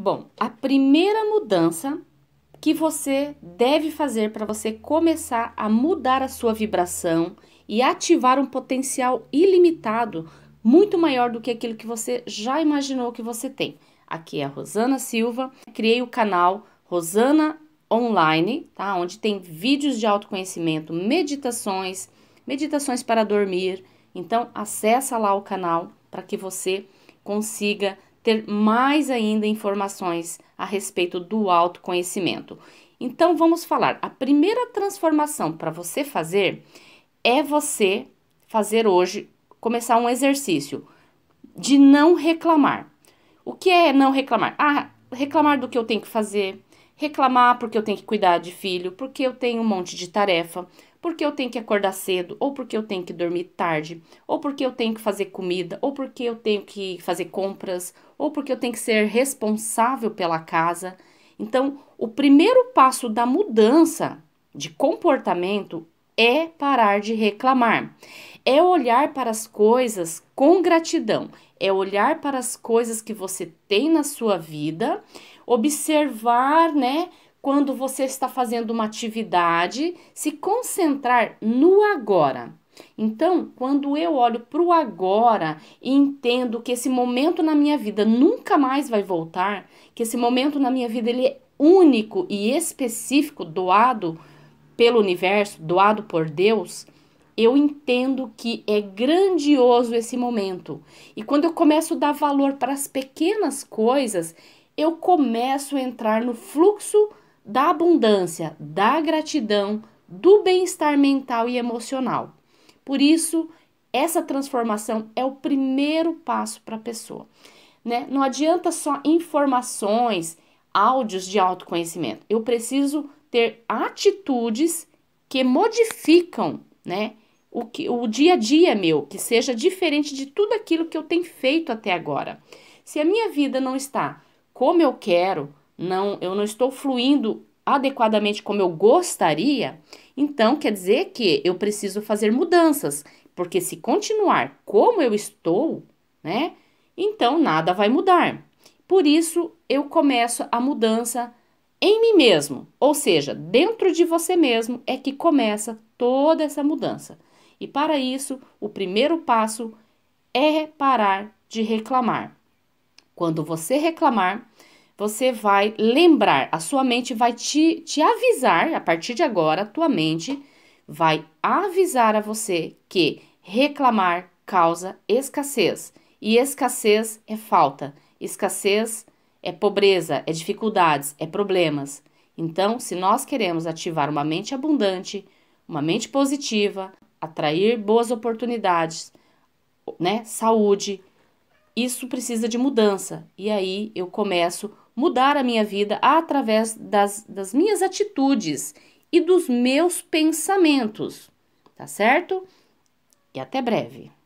Bom, a primeira mudança que você deve fazer para você começar a mudar a sua vibração e ativar um potencial ilimitado muito maior do que aquilo que você já imaginou que você tem. Aqui é a Rosana Silva, criei o canal Rosana Online, tá? Onde tem vídeos de autoconhecimento, meditações, meditações para dormir. Então acessa lá o canal para que você consiga ter mais ainda informações a respeito do autoconhecimento. Então vamos falar. A primeira transformação para você fazer é você fazer hoje começar um exercício de não reclamar. O que é não reclamar? Ah, reclamar do que eu tenho que fazer, reclamar porque eu tenho que cuidar de filho, porque eu tenho um monte de tarefa, porque eu tenho que acordar cedo, ou porque eu tenho que dormir tarde, ou porque eu tenho que fazer comida, ou porque eu tenho que fazer compras, ou porque eu tenho que ser responsável pela casa. Então, o primeiro passo da mudança de comportamento é parar de reclamar. É olhar para as coisas com gratidão, é olhar para as coisas que você tem na sua vida, observar, né, quando você está fazendo uma atividade, se concentrar no agora. Então, quando eu olho para o agora e entendo que esse momento na minha vida nunca mais vai voltar, que esse momento na minha vida ele é único e específico, doado pelo universo, doado por Deus, eu entendo que é grandioso esse momento. E quando eu começo a dar valor para as pequenas coisas, eu começo a entrar no fluxo da abundância, da gratidão, do bem-estar mental e emocional. Por isso, essa transformação é o primeiro passo para a pessoa. Né? Não adianta só informações, áudios de autoconhecimento. Eu preciso ter atitudes que modificam né, o, que, o dia a dia meu, que seja diferente de tudo aquilo que eu tenho feito até agora. Se a minha vida não está como eu quero, não, eu não estou fluindo adequadamente como eu gostaria, então quer dizer que eu preciso fazer mudanças, porque se continuar como eu estou, né? Então nada vai mudar. Por isso eu começo a mudança em mim mesmo, ou seja, dentro de você mesmo é que começa toda essa mudança. E para isso, o primeiro passo é parar de reclamar. Quando você reclamar, você vai lembrar, a sua mente vai te, te avisar, a partir de agora, a tua mente vai avisar a você que reclamar causa escassez. E escassez é falta, escassez é pobreza, é dificuldades, é problemas. Então, se nós queremos ativar uma mente abundante, uma mente positiva, atrair boas oportunidades, né, saúde, isso precisa de mudança. E aí eu começo mudar a minha vida através das, das minhas atitudes e dos meus pensamentos, tá certo? E até breve.